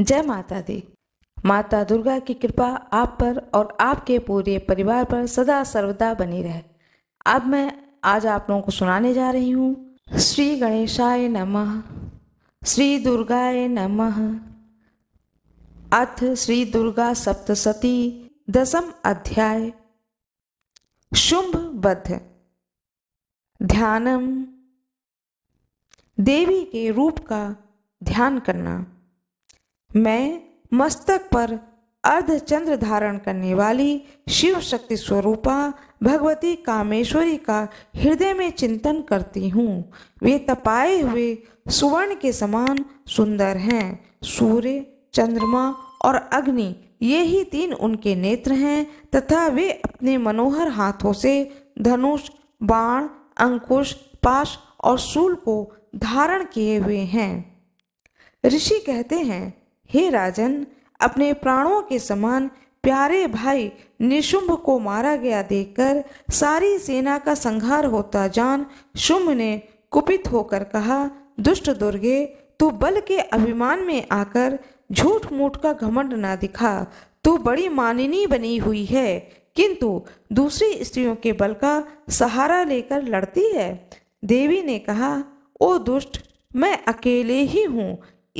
जय माता दी माता दुर्गा की कृपा आप पर और आपके पूरे परिवार पर सदा सर्वदा बनी रहे अब मैं आज आप लोगों को सुनाने जा रही हूँ श्री गणेशाय नमः श्री दुर्गाय नमः अथ श्री दुर्गा सप्तशती दसम अध्याय शुंभ बद्ध ध्यानम देवी के रूप का ध्यान करना मैं मस्तक पर अर्धचंद्र धारण करने वाली शिव शक्ति स्वरूपा भगवती कामेश्वरी का हृदय में चिंतन करती हूँ वे तपाए हुए सुवर्ण के समान सुंदर हैं सूर्य चंद्रमा और अग्नि ये ही तीन उनके नेत्र हैं तथा वे अपने मनोहर हाथों से धनुष बाण अंकुश पाश और शूल को धारण किए हुए हैं ऋषि कहते हैं हे राजन अपने प्राणों के समान प्यारे भाई निशुंभ को मारा गया देखकर सारी सेना का संहार होता जान शुंभ ने कुपित होकर कहा दुष्ट दुर्गे तू बल के अभिमान में आकर झूठ मूठ का घमंड ना दिखा तू बड़ी मानिनी बनी हुई है किंतु दूसरी स्त्रियों के बल का सहारा लेकर लड़ती है देवी ने कहा ओ दुष्ट मैं अकेले ही हूँ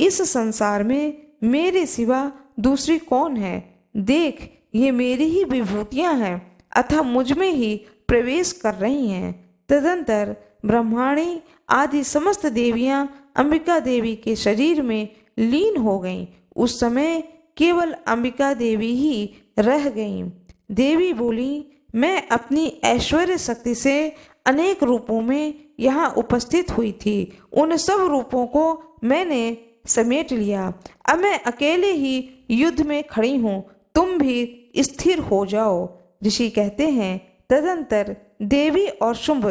इस संसार में मेरे सिवा दूसरी कौन है देख ये मेरी ही विभूतियाँ हैं अथा मुझ में ही प्रवेश कर रही हैं तदंतर ब्रह्माणी आदि समस्त देवियाँ अंबिका देवी के शरीर में लीन हो गईं उस समय केवल अंबिका देवी ही रह गईं देवी बोली मैं अपनी ऐश्वर्य शक्ति से अनेक रूपों में यहाँ उपस्थित हुई थी उन सब रूपों को मैंने समेट लिया अब मैं अकेले ही युद्ध में खड़ी हूँ तुम भी स्थिर हो जाओ ऋषि कहते हैं तदंतर देवी और शुंभ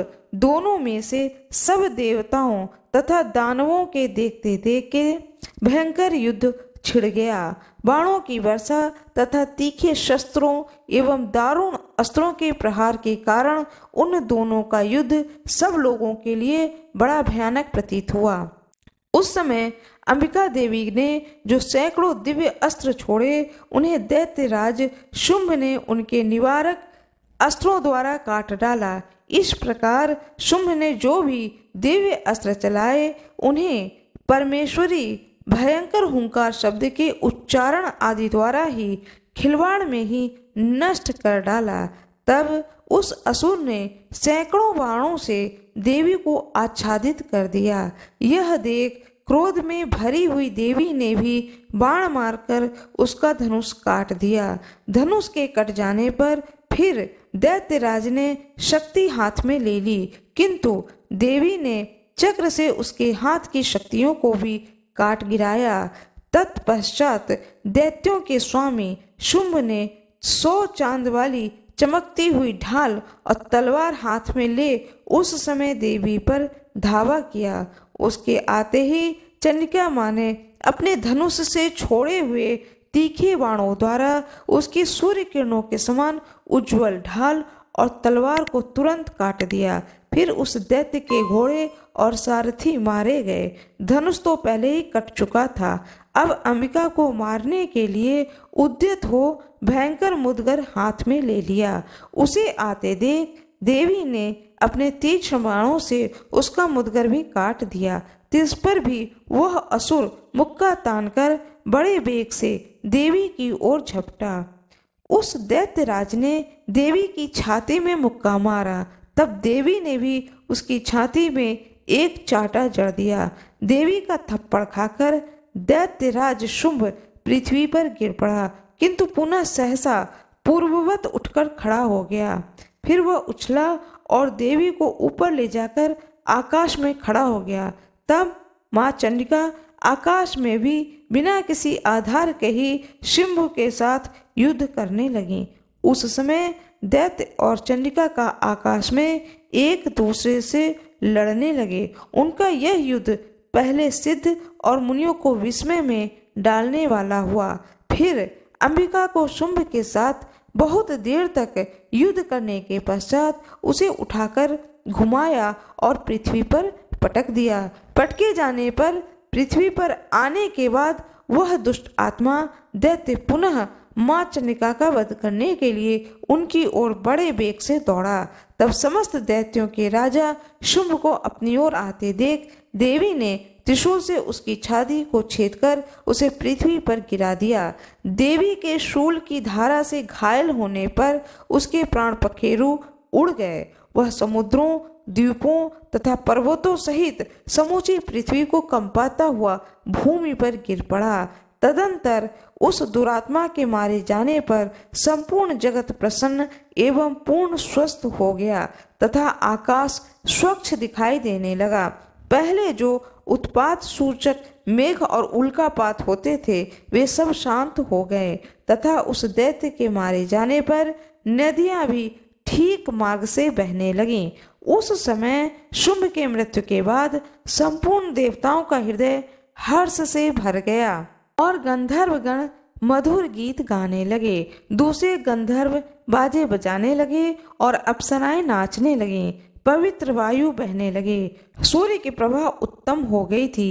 दोनों में से सब देवताओं तथा दानवों के देखते देखते भयंकर युद्ध छिड़ गया बाणों की वर्षा तथा तीखे शस्त्रों एवं दारुण अस्त्रों के प्रहार के कारण उन दोनों का युद्ध सब लोगों के लिए बड़ा भयानक प्रतीत हुआ उस समय अंबिका देवी ने जो सैकड़ों दिव्य अस्त्र छोड़े उन्हें दैत्यराज शुंभ ने उनके निवारक अस्त्रों द्वारा काट डाला इस प्रकार शुंभ ने जो भी दिव्य अस्त्र चलाए उन्हें परमेश्वरी भयंकर हुंकार शब्द के उच्चारण आदि द्वारा ही खिलवाड़ में ही नष्ट कर डाला तब उस असुर ने सैकड़ों बाणों से देवी को आच्छादित कर दिया यह देख क्रोध में भरी हुई देवी ने भी बाण मारकर उसका धनुष काट दिया धनुष के कट जाने पर फिर दैत्यराज ने शक्ति हाथ में ले ली किंतु देवी ने चक्र से उसके हाथ की शक्तियों को भी काट गिराया तत्पश्चात दैत्यों के स्वामी शुंभ ने सौ चांद वाली चमकती हुई ढाल और तलवार हाथ में ले उस समय देवी पर धावा किया उसके आते ही चंडिका माँ ने अपने धनुष से छोड़े हुए तीखे बाणों द्वारा उसकी सूर्य किरणों के समान उज्जवल ढाल और तलवार को तुरंत काट दिया फिर उस दैत्य के घोड़े और सारथी मारे गए धनुष तो पहले ही कट चुका था अब अमिका को मारने के लिए उद्यत हो भयंकर मुदगर हाथ में ले लिया उसे आते देख देवी ने अपने तीज बाणों से उसका मुदगर भी काट दिया तिस पर भी वह असुर मुक्का तानकर बड़े बेग से देवी की ओर झपटा उस दैत्यराज ने देवी की छाती में मुक्का मारा तब देवी ने भी उसकी छाती में एक चाटा जड़ दिया देवी का थप्पड़ खाकर दैत्यराज शुंभ पृथ्वी पर गिर पड़ा किंतु पुनः सहसा पूर्ववत उठकर खड़ा हो गया फिर वह उछला और देवी को ऊपर ले जाकर आकाश में खड़ा हो गया तब माँ चंडिका आकाश में भी बिना किसी आधार के ही शिंभु के साथ युद्ध करने लगीं उस समय दैत्य और चंडिका का आकाश में एक दूसरे से लड़ने लगे उनका यह युद्ध पहले सिद्ध और मुनियों को विस्मय में डालने वाला हुआ फिर अंबिका को शुंभ के साथ बहुत देर तक युद्ध करने के पश्चात उसे उठाकर घुमाया और पृथ्वी पर पटक दिया पटके जाने पर पृथ्वी पर आने के बाद वह दुष्ट आत्मा दैत्य पुनः माँ चनिका का वध करने के लिए उनकी ओर बड़े बेग से दौड़ा तब समस्त दैत्यों के राजा शुंभ को अपनी ओर आते देख देवी ने त्रिशूल से उसकी छाती को छेदकर उसे पृथ्वी पर गिरा दिया देवी के शूल की धारा से घायल होने पर उसके प्राण पखेरु उड़ गए वह समुद्रों द्वीपों तथा पर्वतों सहित समूची पृथ्वी को कंपाता हुआ भूमि पर गिर पड़ा तदंतर उस दुरात्मा के मारे जाने पर संपूर्ण जगत प्रसन्न एवं पूर्ण स्वस्थ हो गया तथा आकाश स्वच्छ दिखाई देने लगा पहले जो उत्पात सूचक मेघ और उल्कापात होते थे वे सब शांत हो गए तथा उस दैत्य के मारे जाने पर नदियां भी ठीक मार्ग से बहने लगी उस समय शुंभ के मृत्यु के बाद संपूर्ण देवताओं का हृदय हर्ष से भर गया और गंधर्व गण मधुर गीत गाने लगे दूसरे गंधर्व बाजे बजाने लगे और अप्सराएं नाचने लगे पवित्र वायु बहने लगे सूर्य की प्रभा उत्तम हो गई थी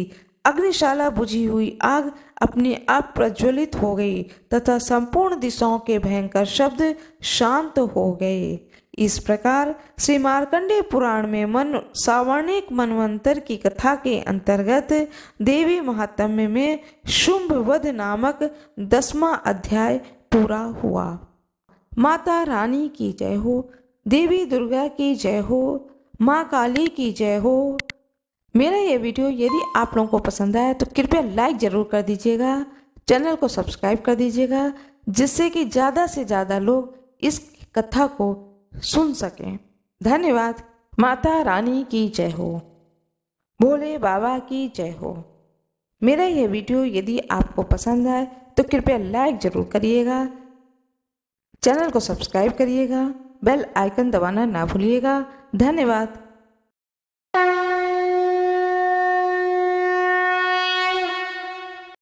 अग्निशाला बुझी हुई आग अपने आप प्रज्वलित हो गई तथा संपूर्ण दिशाओं के भयंकर शब्द शांत हो गए इस प्रकार श्री मार्कंडेय पुराण में मन सावर्णिक मनवंतर की कथा के अंतर्गत देवी महात्म्य में शुंभ वध नामक दसवा अध्याय पूरा हुआ माता रानी की जय हो देवी दुर्गा की जय हो माँ काली की जय हो मेरा ये वीडियो यदि आप लोगों को पसंद आए तो कृपया लाइक ज़रूर कर दीजिएगा चैनल को सब्सक्राइब कर दीजिएगा जिससे कि ज़्यादा से ज़्यादा लोग इस कथा को सुन सकें धन्यवाद माता रानी की जय हो भोले बाबा की जय हो मेरा यह वीडियो यदि आपको पसंद आए तो कृपया लाइक ज़रूर करिएगा चैनल को सब्सक्राइब करिएगा बेल आइकन दबाना ना भूलिएगा धन्यवाद